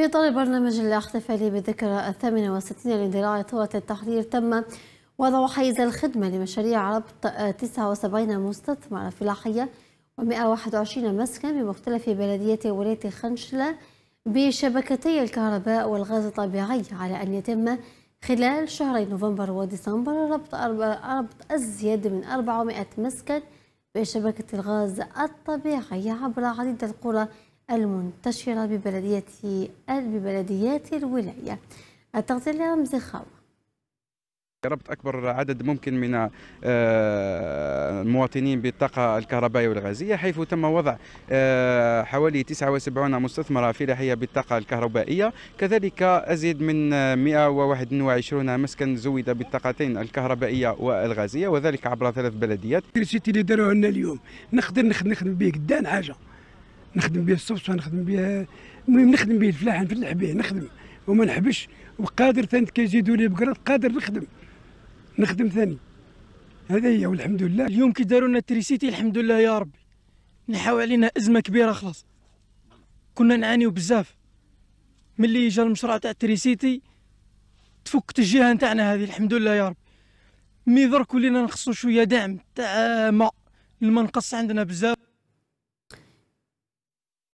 في إطار برنامج الاحتفالي بالذكرى الثامنة 68 لاندلاع ثورة التحرير تم وضع حيز الخدمة لمشاريع ربط 79 مستثمر فلاحية و121 مسكن بمختلف بلديات ولاية خنشلة بشبكتي الكهرباء والغاز الطبيعي على أن يتم خلال شهري نوفمبر وديسمبر ربط, ربط ازيد من 400 مسكن بشبكة الغاز الطبيعي عبر عديد القرى المنتشرة ببلدية ببلديات الولاية التغطية مزخاوة ربط اكبر عدد ممكن من آه، المواطنين بالطاقه الكهربائيه والغازيه حيث تم وضع آه، حوالي 79 مستثمره فلاحيه بالطاقه الكهربائيه كذلك ازيد من 121 مسكن زود بالطاقتين الكهربائيه والغازيه وذلك عبر ثلاث بلديات اللي داروا لنا اليوم نقدر نخدم به قدام حاجه نخدم به الصفصة نخدم به المهم نخدم به الفلاحة نفلح به نخدم وما نحبش وقادر ثاني كيزيدوا لي بقرات قادر نخدم نخدم ثاني هذا هي والحمد لله اليوم كي داروا لنا التريسيتي الحمد لله يا ربي نحاو علينا ازمه كبيره خلاص كنا نعانيو بزاف ملي جا المشروع تاع التريسيتي تفكت الجهه نتاعنا هذه الحمد لله يا ربي مي درك ولينا نخصو شويه دعم تاع ما الماء نقص عندنا بزاف